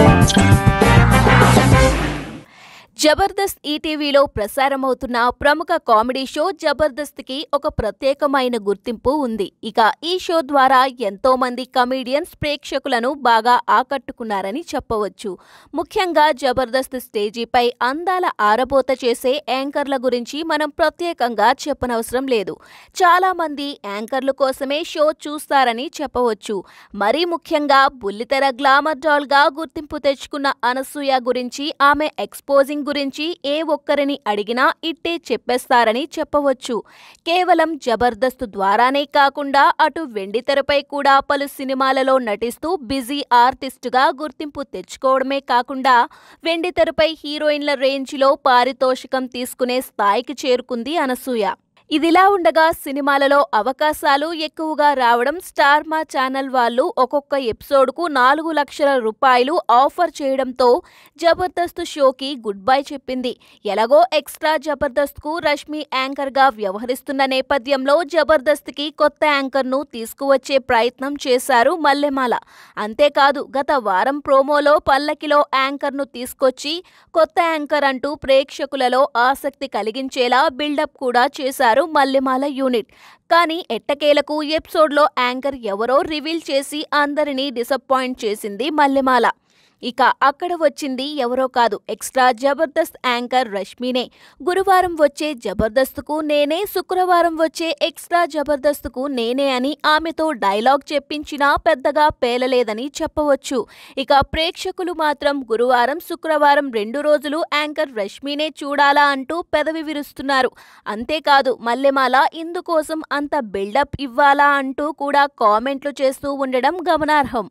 Thank you. Jabardasth ఈటీవీలో ప్రసారమవుతున్న ప్రముఖ comedy show జబర్దస్త్కి ఒక ప్రత్యేకమైన గుర్తింపు ఉంది ఇక ఈ షో ద్వారా ఎంతో మంది కమీడియన్స్ ప్రేక్షకులను బాగా ఆకట్టుకున్నారని చెప్పవచ్చు ముఖ్యంగా జబర్దస్త్ స్టేజీపై అందాల ఆరబోత చేసే యాంకర్ల గురించి మనం ప్రత్యేకంగా చెప్పనవసరం లేదు చాలామంది యాంకర్ల కోసమే షో చూస్తారని చెప్పవచ్చు మరీ ముఖ్యంగా బుల్లితెర గ్లామర్ డాల్గా గుర్తింపు తెచ్చుకున్న అనసూయ గురించి ఆమె ఎక్స్పోజింగ్ గురించి ఏ ఒక్కరిని అడిగినా ఇట్టే చెప్పేస్తారని చెప్పవచ్చు కేవలం జబర్దస్త్ ద్వారానే కాకుండా అటు వెండితెరపై కూడా పలు సినిమాలలో నటిస్తూ బిజీ ఆర్టిస్టుగా గుర్తింపు తెచ్చుకోవడమే కాకుండా వెండితెరపై హీరోయిన్ల రేంజ్లో పారితోషికం తీసుకునే స్థాయికి చేరుకుంది అనసూయ ఇదిలా ఉండగా సినిమాలలో అవకాశాలు ఎక్కువగా రావడం స్టార్ మా ఛానల్ వాళ్ళు ఒక్కొక్క ఎపిసోడ్కు నాలుగు లక్షల రూపాయలు ఆఫర్ చేయడంతో జబర్దస్త్ షోకి గుడ్ బై చెప్పింది ఎలాగో ఎక్స్ట్రా జబర్దస్త్కు రష్మి యాంకర్గా వ్యవహరిస్తున్న నేపథ్యంలో జబర్దస్త్కి కొత్త యాంకర్ను తీసుకువచ్చే ప్రయత్నం చేశారు మల్లెమాల అంతేకాదు గత వారం ప్రోమోలో పల్లకిలో యాంకర్ను తీసుకొచ్చి కొత్త యాంకర్ అంటూ ప్రేక్షకులలో ఆసక్తి కలిగించేలా బిల్డప్ కూడా చేశారు చేశారు మల్లెమాల యూనిట్ కానీ ఎట్టకేలకు ఎపిసోడ్లో యాంకర్ ఎవరో రివీల్ చేసి అందరినీ డిసప్పాయింట్ చేసింది మల్లెమాల ఇక అక్కడ వచ్చింది ఎవరో కాదు ఎక్స్ట్రా జబర్దస్త్ యాంకర్ రష్మినే గురువారం వచ్చే జబర్దస్త్కు నేనే శుక్రవారం వచ్చే ఎక్స్ట్రా జబర్దస్త్కు నేనే అని ఆమెతో డైలాగ్ చెప్పించినా పెద్దగా పేలలేదని చెప్పవచ్చు ఇక ప్రేక్షకులు మాత్రం గురువారం శుక్రవారం రెండు రోజులు యాంకర్ రష్మినే చూడాలా అంటూ పెదవి విరుస్తున్నారు అంతేకాదు మల్లెమాల ఇందుకోసం అంత బిల్డప్ ఇవ్వాలా అంటూ కూడా కామెంట్లు చేస్తూ ఉండడం గమనార్హం